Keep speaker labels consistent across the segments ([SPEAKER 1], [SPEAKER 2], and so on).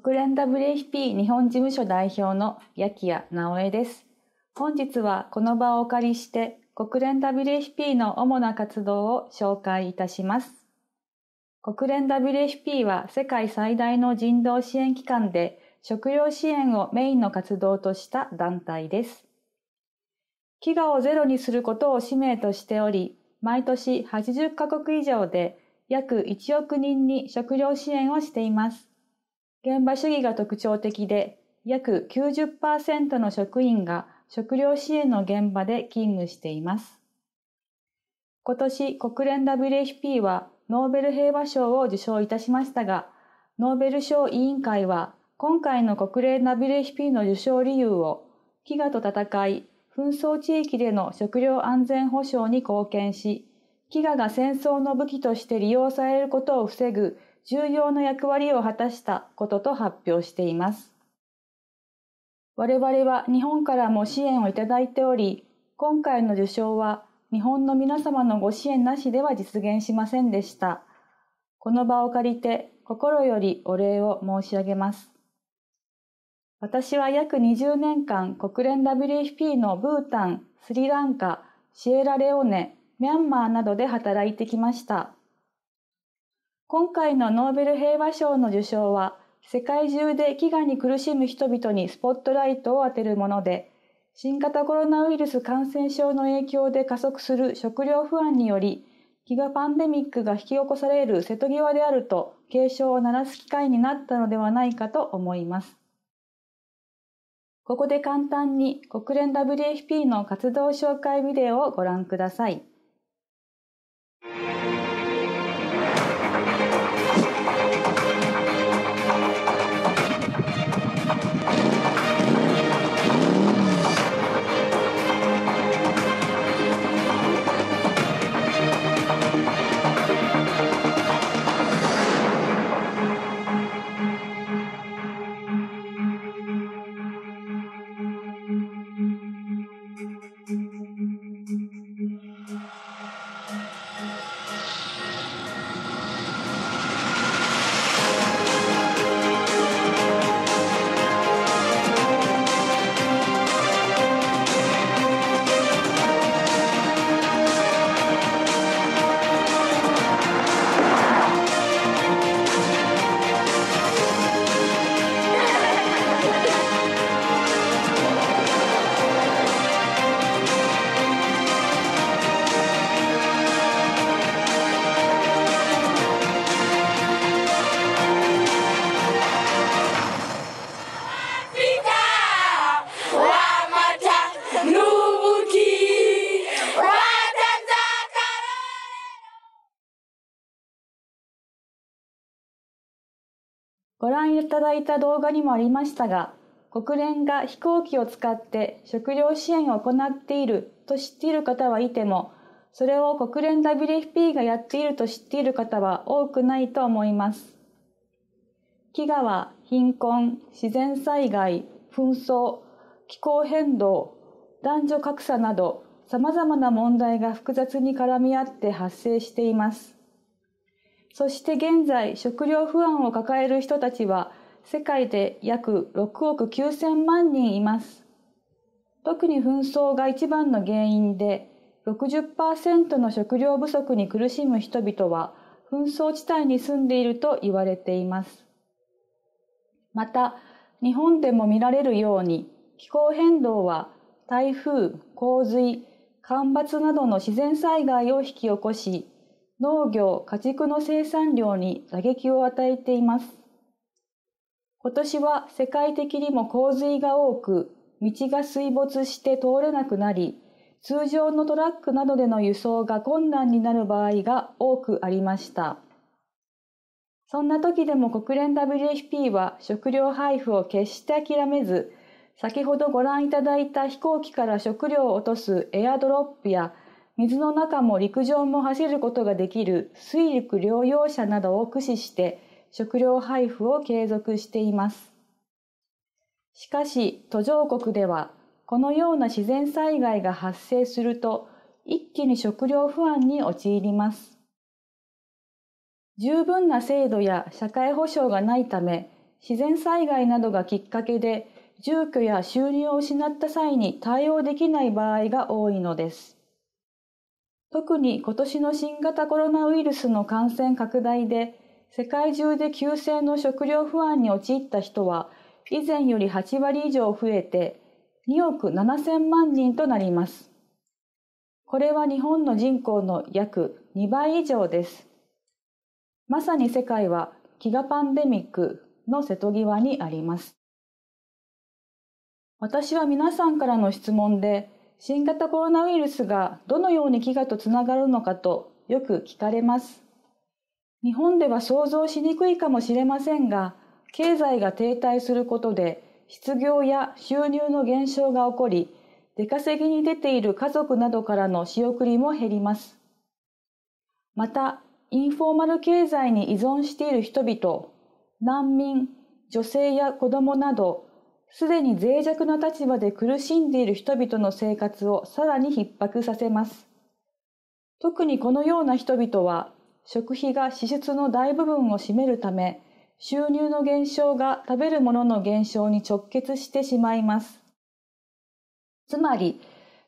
[SPEAKER 1] 国連 WFP 日本事務所代表の八木谷直江です。本日はこの場をお借りして国連 WFP の主な活動を紹介いたします。国連 WFP は世界最大の人道支援機関で食料支援をメインの活動とした団体です。飢餓をゼロにすることを使命としており、毎年80カ国以上で約1億人に食料支援をしています。現場主義が特徴的で、約90%の職員が食料支援の現場で勤務しています。今年国連 WFP はノーベル平和賞を受賞いたしましたが、ノーベル賞委員会は今回の国連 WFP の受賞理由を飢餓と戦い、紛争地域での食料安全保障に貢献し、飢餓が戦争の武器として利用されることを防ぐ重要な役割を果たしたことと発表しています。我々は日本からも支援をいただいており、今回の受賞は日本の皆様のご支援なしでは実現しませんでした。この場を借りて心よりお礼を申し上げます。私は約20年間国連 WFP のブータン、スリランカ、シエラレオネ、ミャンマーなどで働いてきました。今回のノーベル平和賞の受賞は、世界中で飢餓に苦しむ人々にスポットライトを当てるもので、新型コロナウイルス感染症の影響で加速する食料不安により、飢餓パンデミックが引き起こされる瀬戸際であると警鐘を鳴らす機会になったのではないかと思います。ここで簡単に国連 WFP の活動紹介ビデオをご覧ください。いただいた動画にもありましたが、国連が飛行機を使って食料支援を行っていると知っている方はいても、それを国連 WFP がやっていると知っている方は多くないと思います。飢餓は貧困、自然災害、紛争、気候変動、男女格差など様々な問題が複雑に絡み合って発生しています。そして現在食料不安を抱える人たちは世界で約6億9000万人います。特に紛争が一番の原因で60%の食料不足に苦しむ人々は紛争地帯に住んでいると言われています。また、日本でも見られるように気候変動は台風、洪水、干ばつなどの自然災害を引き起こし、農業、家畜の生産量に打撃を与えています。今年は世界的にも洪水が多く、道が水没して通れなくなり、通常のトラックなどでの輸送が困難になる場合が多くありました。そんな時でも国連 WFP は食料配布を決して諦めず、先ほどご覧いただいた飛行機から食料を落とすエアドロップや水の中も陸上も走ることができる水陸両用車などを駆使して食料配布を継続しています。しかし途上国ではこのような自然災害が発生すると一気に食料不安に陥ります。十分な制度や社会保障がないため自然災害などがきっかけで住居や収入を失った際に対応できない場合が多いのです。特に今年の新型コロナウイルスの感染拡大で世界中で急性の食料不安に陥った人は以前より8割以上増えて2億7000万人となります。これは日本の人口の約2倍以上です。まさに世界は飢餓パンデミックの瀬戸際にあります。私は皆さんからの質問で新型コロナウイルスがどのように飢餓とつながるのかとよく聞かれます。日本では想像しにくいかもしれませんが、経済が停滞することで失業や収入の減少が起こり、出稼ぎに出ている家族などからの仕送りも減ります。また、インフォーマル経済に依存している人々、難民、女性や子供など、すでに脆弱な立場で苦しんでいる人々の生活をさらに逼迫させます。特にこのような人々は、食費が支出の大部分を占めるため、収入の減少が食べるものの減少に直結してしまいます。つまり、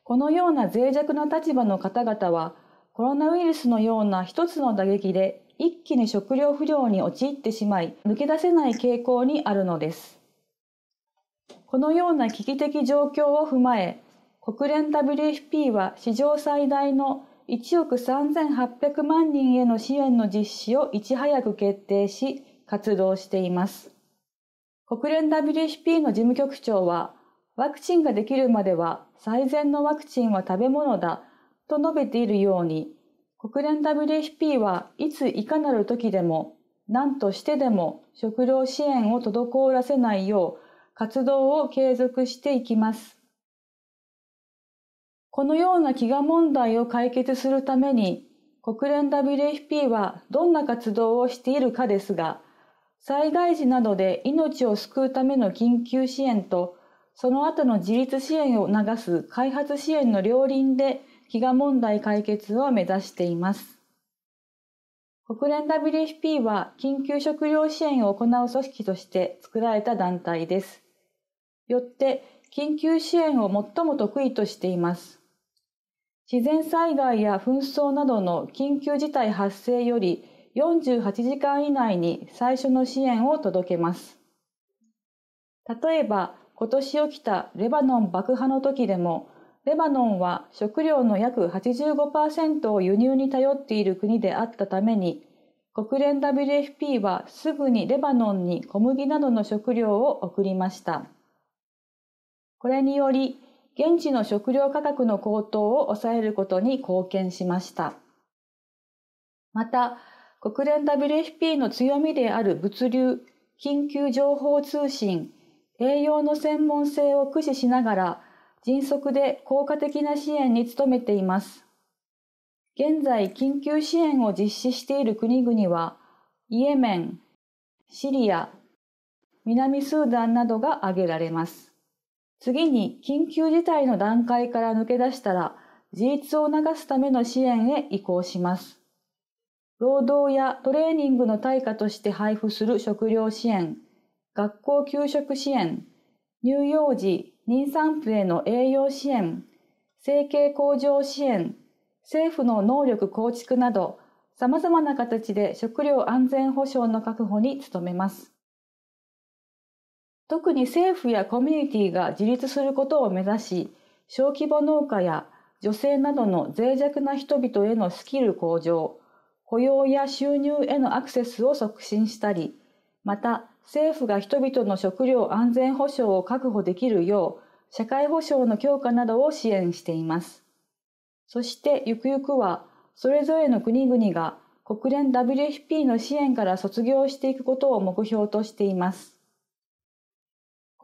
[SPEAKER 1] このような脆弱な立場の方々は、コロナウイルスのような一つの打撃で一気に食料不良に陥ってしまい、抜け出せない傾向にあるのです。このような危機的状況を踏まえ、国連 WFP は史上最大の1億3800万人への支援の実施をいち早く決定し、活動しています。国連 WFP の事務局長は、ワクチンができるまでは最善のワクチンは食べ物だと述べているように、国連 WFP はいついかなる時でも何としてでも食料支援を滞らせないよう活動を継続していきます。このような飢餓問題を解決するために、国連 WFP はどんな活動をしているかですが、災害時などで命を救うための緊急支援と、その後の自立支援を促す開発支援の両輪で飢餓問題解決を目指しています。国連 WFP は緊急食料支援を行う組織として作られた団体です。よって緊急支援を最も得意としています。自然災害や紛争などの緊急事態発生より48時間以内に最初の支援を届けます。例えば、今年起きたレバノン爆破の時でも、レバノンは食料の約85%を輸入に頼っている国であったために、国連 WFP はすぐにレバノンに小麦などの食料を送りました。これにより、現地の食料価格の高騰を抑えることに貢献しました。また、国連 WFP の強みである物流、緊急情報通信、栄養の専門性を駆使しながら、迅速で効果的な支援に努めています。現在、緊急支援を実施している国々は、イエメン、シリア、南スーダンなどが挙げられます。次に緊急事態の段階から抜け出したら、自立を促すための支援へ移行します。労働やトレーニングの対価として配布する食料支援、学校給食支援、乳幼児、妊産婦への栄養支援、生計向上支援、政府の能力構築など、様々な形で食料安全保障の確保に努めます。特に政府やコミュニティが自立することを目指し小規模農家や女性などの脆弱な人々へのスキル向上雇用や収入へのアクセスを促進したりまた政府が人々の食料安全保障を確保できるよう社会保障の強化などを支援していますそしてゆくゆくはそれぞれの国々が国連 WFP の支援から卒業していくことを目標としています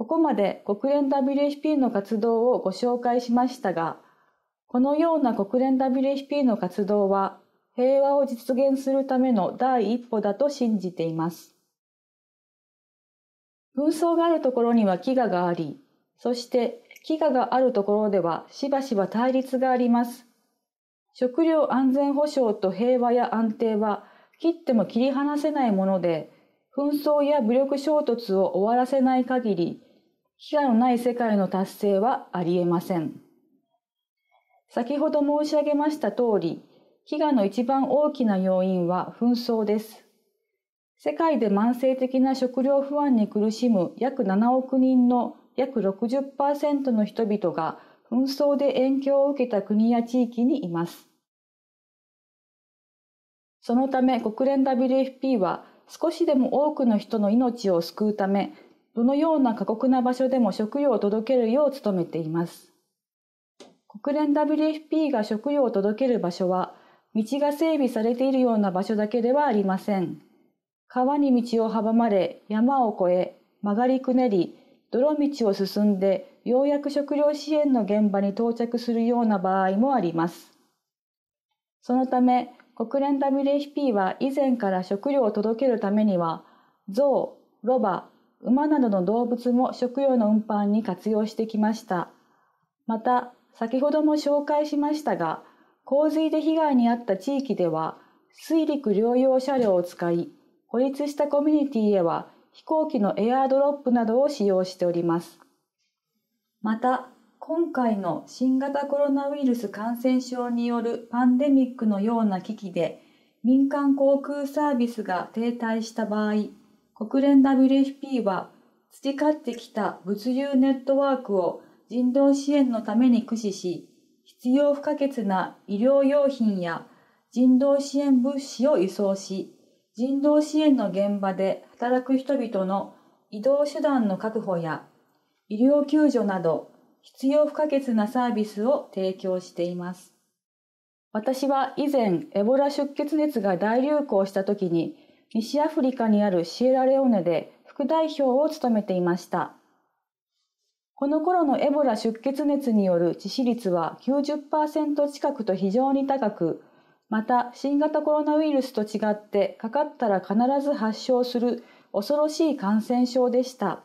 [SPEAKER 1] ここまで国連 WFP の活動をご紹介しましたが、このような国連 WFP の活動は平和を実現するための第一歩だと信じています。紛争があるところには飢餓があり、そして飢餓があるところではしばしば対立があります。食料安全保障と平和や安定は切っても切り離せないもので、紛争や武力衝突を終わらせない限り、被害のない世界の達成はありえません。先ほど申し上げました通り、飢餓の一番大きな要因は紛争です。世界で慢性的な食料不安に苦しむ約7億人の約60%の人々が紛争で影響を受けた国や地域にいます。そのため国連 WFP は少しでも多くの人の命を救うためどのような過酷な場所でも食料を届けるよう努めています。国連 WFP が食料を届ける場所は、道が整備されているような場所だけではありません。川に道を阻まれ、山を越え、曲がりくねり、泥道を進んで、ようやく食料支援の現場に到着するような場合もあります。そのため、国連 WFP は以前から食料を届けるためには、ゾウ、ロバ、馬などの動物も食用の運搬に活用してきました。また、先ほども紹介しましたが、洪水で被害に遭った地域では、水陸両用車両を使い、孤立したコミュニティへは飛行機のエアードロップなどを使用しております。また、今回の新型コロナウイルス感染症によるパンデミックのような危機で、民間航空サービスが停滞した場合、国連 WFP は培ってきた物流ネットワークを人道支援のために駆使し、必要不可欠な医療用品や人道支援物資を輸送し、人道支援の現場で働く人々の移動手段の確保や医療救助など必要不可欠なサービスを提供しています。私は以前エボラ出血熱が大流行した時に西アフリカにあるシエラレオネで副代表を務めていました。この頃のエボラ出血熱による致死率は90%近くと非常に高く、また新型コロナウイルスと違ってかかったら必ず発症する恐ろしい感染症でした。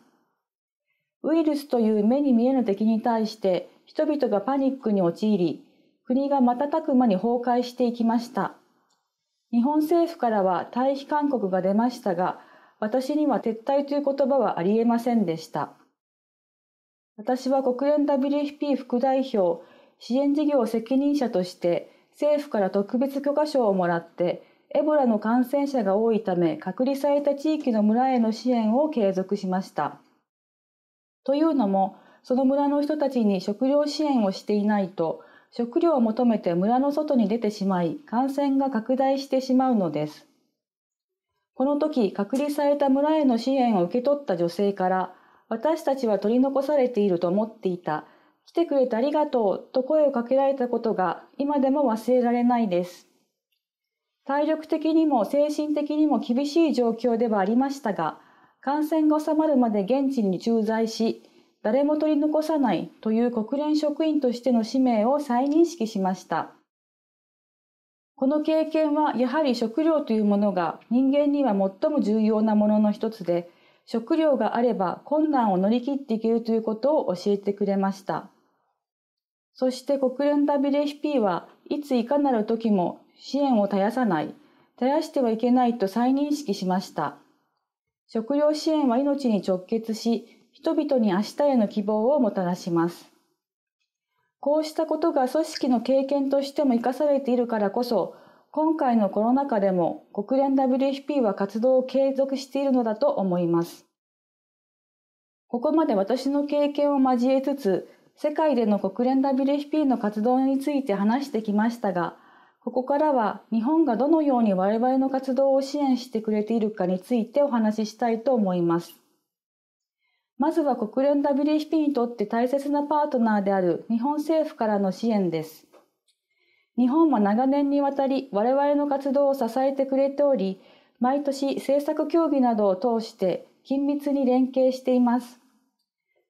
[SPEAKER 1] ウイルスという目に見えぬ敵に対して人々がパニックに陥り、国が瞬く間に崩壊していきました。日本政府からは退避勧告が出ましたが、私には撤退という言葉はありえませんでした。私は国連 WFP 副代表、支援事業責任者として政府から特別許可証をもらってエボラの感染者が多いため隔離された地域の村への支援を継続しました。というのも、その村の人たちに食料支援をしていないと食料を求めて村の外に出てしまい、感染が拡大してしまうのです。この時、隔離された村への支援を受け取った女性から、私たちは取り残されていると思っていた。来てくれてありがとうと声をかけられたことが今でも忘れられないです。体力的にも精神的にも厳しい状況ではありましたが、感染が収まるまで現地に駐在し、誰も取り残さないという国連職員としての使命を再認識しました。この経験はやはり食料というものが人間には最も重要なものの一つで、食料があれば困難を乗り切っていけるということを教えてくれました。そして国連 WFP はいついかなる時も支援を絶やさない、絶やしてはいけないと再認識しました。食料支援は命に直結し、人々に明日への希望をもたらします。こうしたことが組織の経験としても生かされているからこそ、今回のコロナ禍でも国連 WFP は活動を継続しているのだと思います。ここまで私の経験を交えつつ、世界での国連 WFP の活動について話してきましたが、ここからは日本がどのように我々の活動を支援してくれているかについてお話ししたいと思います。まずは国連 WFP にとって大切なパートナーである日本政府からの支援です。日本は長年にわたり我々の活動を支えてくれており、毎年政策協議などを通して緊密に連携しています。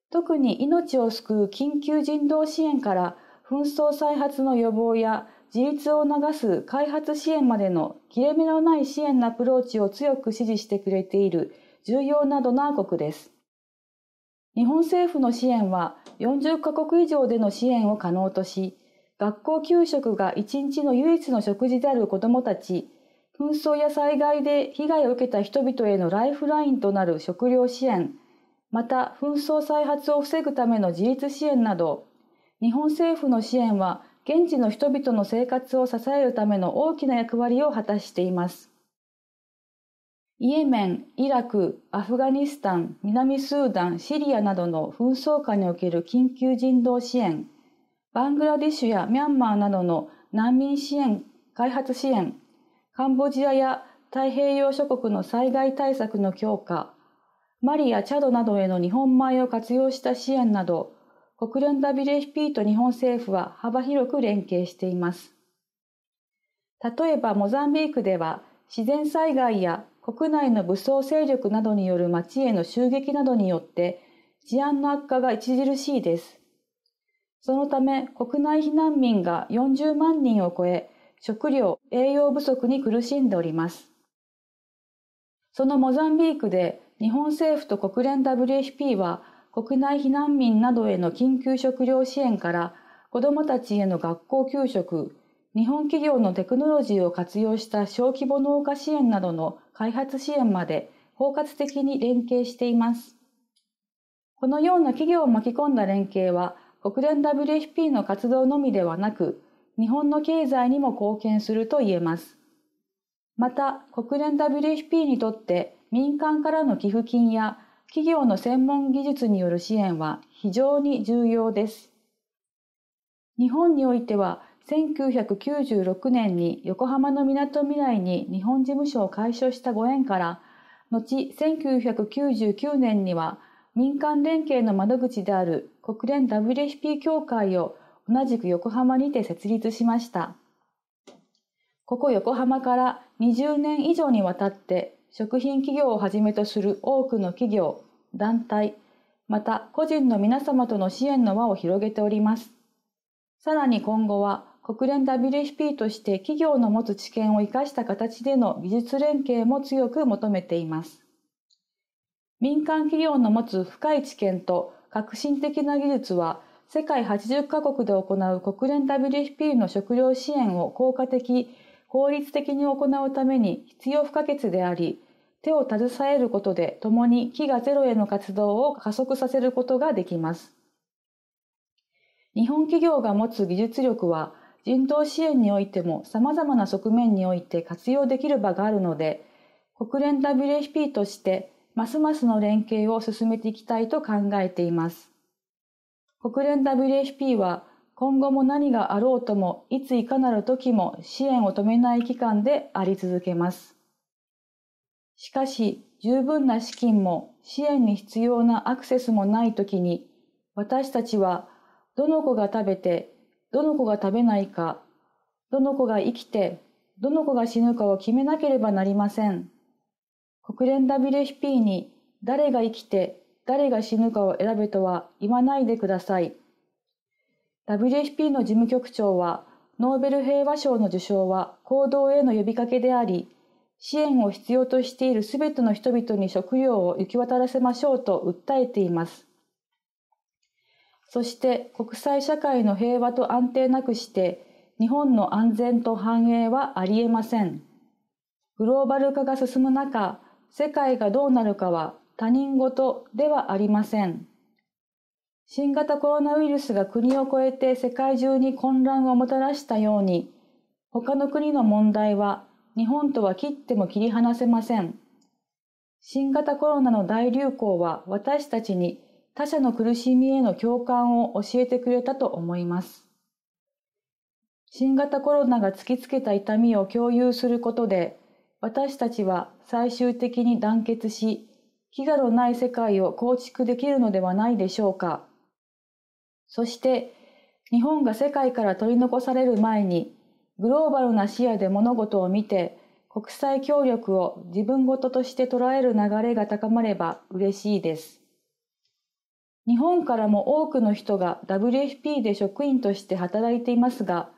[SPEAKER 1] 特に命を救う緊急人道支援から紛争再発の予防や自立を促す開発支援までの切れ目のない支援のアプローチを強く支持してくれている重要なドナー国です。日本政府の支援は40カ国以上での支援を可能とし、学校給食が一日の唯一の食事である子どもたち、紛争や災害で被害を受けた人々へのライフラインとなる食料支援、また紛争再発を防ぐための自立支援など、日本政府の支援は現地の人々の生活を支えるための大きな役割を果たしています。イエメン、イラク、アフガニスタン、南スーダン、シリアなどの紛争下における緊急人道支援、バングラディシュやミャンマーなどの難民支援、開発支援、カンボジアや太平洋諸国の災害対策の強化、マリやチャドなどへの日本米を活用した支援など、国連 WFP と日本政府は幅広く連携しています。例えばモザンビークでは自然災害や国内の武装勢力などによる町への襲撃などによって治安の悪化が著しいです。そのため国内避難民が40万人を超え、食料、栄養不足に苦しんでおります。そのモザンビークで日本政府と国連 WFP は国内避難民などへの緊急食料支援から子どもたちへの学校給食、日本企業のテクノロジーを活用した小規模農家支援などの開発支援まで包括的に連携しています。このような企業を巻き込んだ連携は、国連 WFP の活動のみではなく、日本の経済にも貢献すると言えます。また、国連 WFP にとって民間からの寄付金や企業の専門技術による支援は非常に重要です。日本においては1996年に横浜のみなとみらいに日本事務所を開所したご縁から、後1999年には民間連携の窓口である国連 WFP 協会を同じく横浜にて設立しました。ここ横浜から20年以上にわたって食品企業をはじめとする多くの企業、団体、また個人の皆様との支援の輪を広げております。さらに今後は国連 WFP として企業の持つ知見を生かした形での技術連携も強く求めています。民間企業の持つ深い知見と革新的な技術は世界80カ国で行う国連 WFP の食料支援を効果的、効率的に行うために必要不可欠であり、手を携えることで共に飢餓ゼロへの活動を加速させることができます。日本企業が持つ技術力は人道支援においても様々な側面において活用できる場があるので、国連 WFP としてますますの連携を進めていきたいと考えています。国連 WFP は今後も何があろうとも、いついかなる時も支援を止めない期間であり続けます。しかし、十分な資金も支援に必要なアクセスもない時に、私たちはどの子が食べてどの子が食べないか、どの子が生きて、どの子が死ぬかを決めなければなりません。国連 WFP に誰が生きて、誰が死ぬかを選べとは言わないでください。WFP の事務局長は、ノーベル平和賞の受賞は行動への呼びかけであり、支援を必要としているすべての人々に食料を行き渡らせましょうと訴えています。そして国際社会の平和と安定なくして日本の安全と繁栄はありえません。グローバル化が進む中、世界がどうなるかは他人事ではありません。新型コロナウイルスが国を越えて世界中に混乱をもたらしたように、他の国の問題は日本とは切っても切り離せません。新型コロナの大流行は私たちに他者の苦しみへの共感を教えてくれたと思います。新型コロナが突きつけた痛みを共有することで、私たちは最終的に団結し、飢餓のない世界を構築できるのではないでしょうか。そして、日本が世界から取り残される前に、グローバルな視野で物事を見て、国際協力を自分ごととして捉える流れが高まれば嬉しいです。日本からも多くの人が WFP で職員として働いていますが、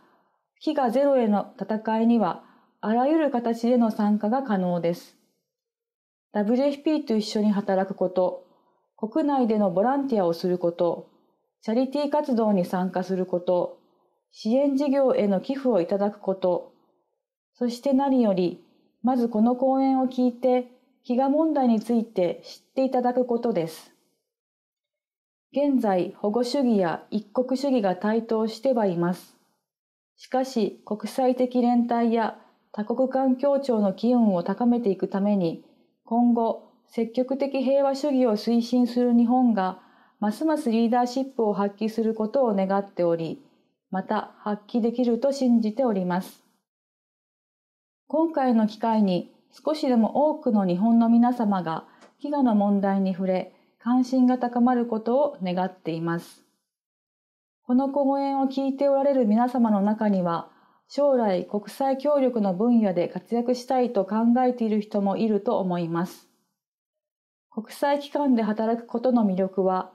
[SPEAKER 1] 飢餓ゼロへの戦いには、あらゆる形での参加が可能です。WFP と一緒に働くこと、国内でのボランティアをすること、チャリティー活動に参加すること、支援事業への寄付をいただくこと、そして何より、まずこの講演を聞いて、飢餓問題について知っていただくことです。現在保護主義や一国主義が台頭してはいます。しかし国際的連帯や多国間協調の機運を高めていくために今後積極的平和主義を推進する日本がますますリーダーシップを発揮することを願っておりまた発揮できると信じております。今回の機会に少しでも多くの日本の皆様が飢餓の問題に触れ関心が高まることを願っています。この講演を聞いておられる皆様の中には、将来国際協力の分野で活躍したいと考えている人もいると思います。国際機関で働くことの魅力は、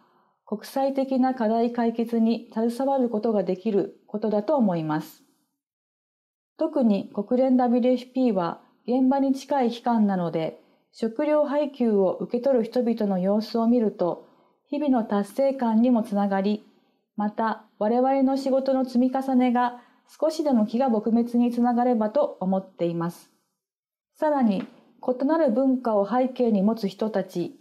[SPEAKER 1] 国際的な課題解決に携わることができることだと思います。特に国連 WFP は現場に近い機関なので、食料配給を受け取る人々の様子を見ると、日々の達成感にもつながり、また我々の仕事の積み重ねが少しでも気が撲滅につながればと思っています。さらに、異なる文化を背景に持つ人たち、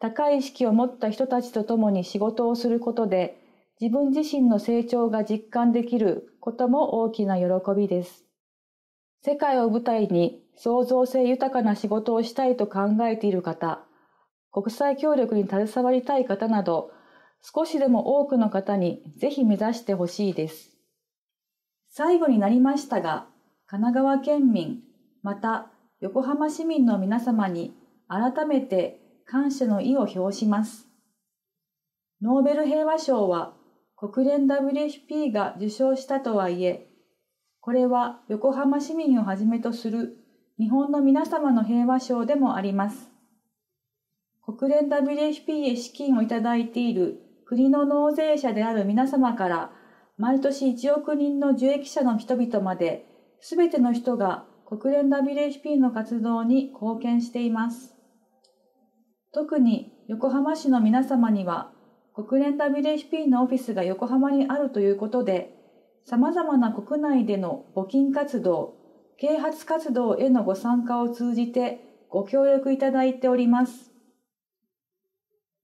[SPEAKER 1] 高い意識を持った人たちと共に仕事をすることで、自分自身の成長が実感できることも大きな喜びです。世界を舞台に創造性豊かな仕事をしたいと考えている方、国際協力に携わりたい方など、少しでも多くの方にぜひ目指してほしいです。最後になりましたが、神奈川県民、また横浜市民の皆様に改めて感謝の意を表します。ノーベル平和賞は国連 WFP が受賞したとはいえ、これは横浜市民をはじめとする日本の皆様の平和賞でもあります。国連 WFP へ資金をいただいている国の納税者である皆様から、毎年1億人の受益者の人々まで、すべての人が国連 WFP の活動に貢献しています。特に横浜市の皆様には、国連 WFP のオフィスが横浜にあるということで、様々な国内での募金活動、啓発活動へのご参加を通じてご協力いただいております。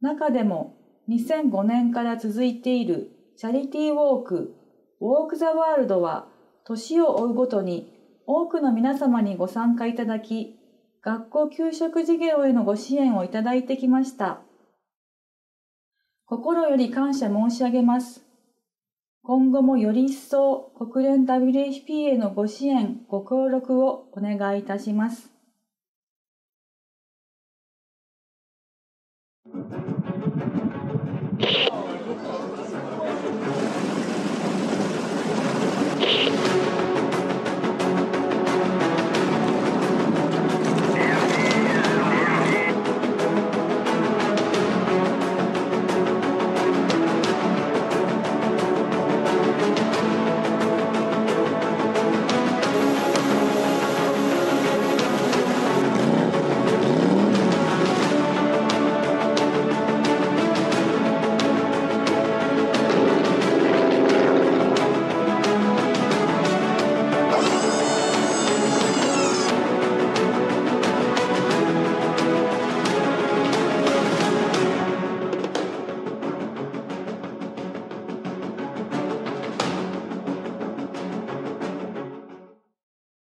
[SPEAKER 1] 中でも2005年から続いているチャリティーウォーク、ウォークザワールドは年を追うごとに多くの皆様にご参加いただき、学校給食事業へのご支援をいただいてきました。心より感謝申し上げます。今後もより一層国連 WFP へのご支援、ご協力をお願いいたします。